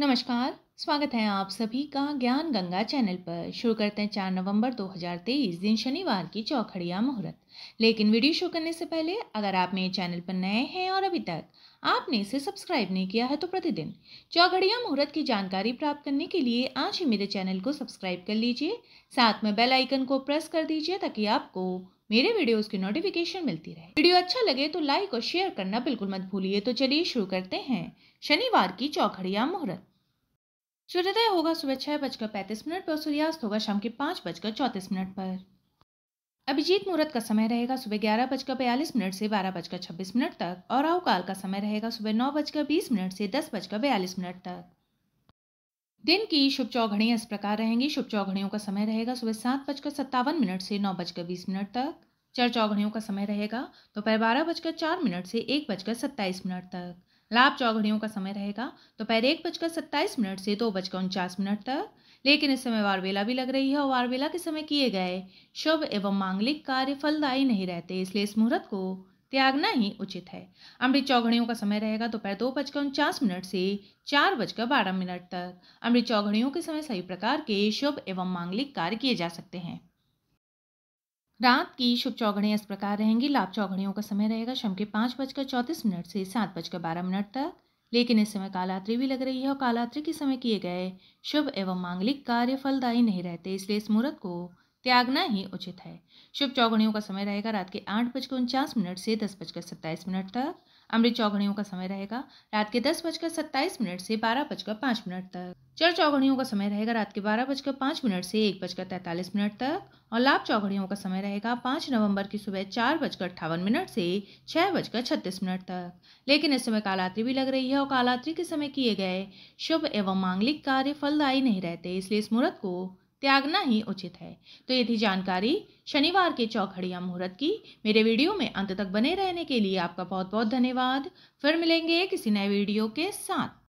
नमस्कार स्वागत है आप सभी का ज्ञान गंगा चैनल पर शुरू करते हैं चार नवंबर 2023 दिन शनिवार की चौखड़िया मुहूर्त लेकिन वीडियो शुरू करने से पहले अगर आप मेरे चैनल पर नए हैं और अभी तक आपने इसे सब्सक्राइब नहीं किया है तो प्रतिदिन चौघड़िया मुहूर्त की जानकारी प्राप्त करने के लिए आज ही मेरे चैनल को सब्सक्राइब कर लीजिए साथ में बेल आइकन को प्रेस कर दीजिए ताकि आपको मेरे वीडियोस की नोटिफिकेशन मिलती रहे वीडियो अच्छा लगे तो लाइक और शेयर करना बिल्कुल मत भूलिए तो चलिए शुरू करते हैं शनिवार की चौखड़िया मुहूर्त सूर्योदय होगा सुबह छह बजकर पैंतीस मिनट पर सूर्यास्त होगा शाम के पांच बजकर चौतीस मिनट पर अभिजीत मुहूर्त का समय रहेगा सुबह ग्यारह बजकर बयालीस मिनट से बारह बजकर छब्बीस मिनट तक और राहुकाल का समय रहेगा सुबह नौ बजकर बीस मिनट से दस बजकर बयालीस मिनट तक दिन की शुभ चौघड़ी इस प्रकार रहेंगी शुभ चौघड़ियों का समय रहेगा सुबह सात बजकर सत्तावन मिनट से नौ बजकर बीस मिनट तक चर चौघड़ियों का समय रहेगा दोपहर बारह बजकर चार मिनट से एक बजकर सत्ताईस मिनट तक लाभ चौघड़ियों का समय रहेगा दोपहर तो एक बजकर सत्ताईस मिनट से दो बजकर उनचास मिनट तक लेकिन इस समय वारवेला भी लग रही है और वारवेला के समय किए गए शुभ एवं मांगलिक कार्य फलदायी नहीं रहते इसलिए इस मुहूर्त को त्यागना ही उचित है अमृत चौघड़ियों का समय रहेगा दोपहर दो, दो बजकर उनचास मिनट से चार बजकर बारह मिनट तक अमृत चौघड़ियों के समय सही प्रकार के शुभ एवं मांगलिक कार्य किए जा सकते हैं रात की शुभ चौघड़ियाँ इस प्रकार रहेंगी लाभ चौघड़ियों का समय रहेगा शाम के पाँच बजकर चौंतीस मिनट से सात बजकर बारह मिनट तक लेकिन इस समय कालात्रि भी लग रही है और कालात्रि के समय किए गए शुभ एवं मांगलिक कार्य फलदायी नहीं रहते इसलिए इस मुहूर्त को त्यागना ही उचित है शुभ चौघड़ियों का समय रहेगा रात के आठ बजकर उनचास मिनट से दस बजकर सत्ताईस मिनट तक अमृत चौघड़ियों का समय रहेगा रात के दस बजकर सत्ताईस मिनट से बारह बजकर पाँच मिनट तक चर चौघड़ियों का समय रहेगा रात के बारह बजकर पाँच मिनट से एक बजकर तैंतालीस मिनट तक और लाभ चौगड़ियों का समय रहेगा पाँच नवंबर की सुबह चार बजकर अट्ठावन मिनट से छः बजकर छत्तीस मिनट तक लेकिन इस समय कालात्रि भी लग रही है और कालात्रि के समय किए गए शुभ एवं मांगलिक कार्य फलदायी नहीं रहते इसलिए इस मुहूर्त को त्यागना ही उचित है तो ये थी जानकारी शनिवार के चौखड़िया मुहूर्त की मेरे वीडियो में अंत तक बने रहने के लिए आपका बहुत बहुत धन्यवाद फिर मिलेंगे किसी नए वीडियो के साथ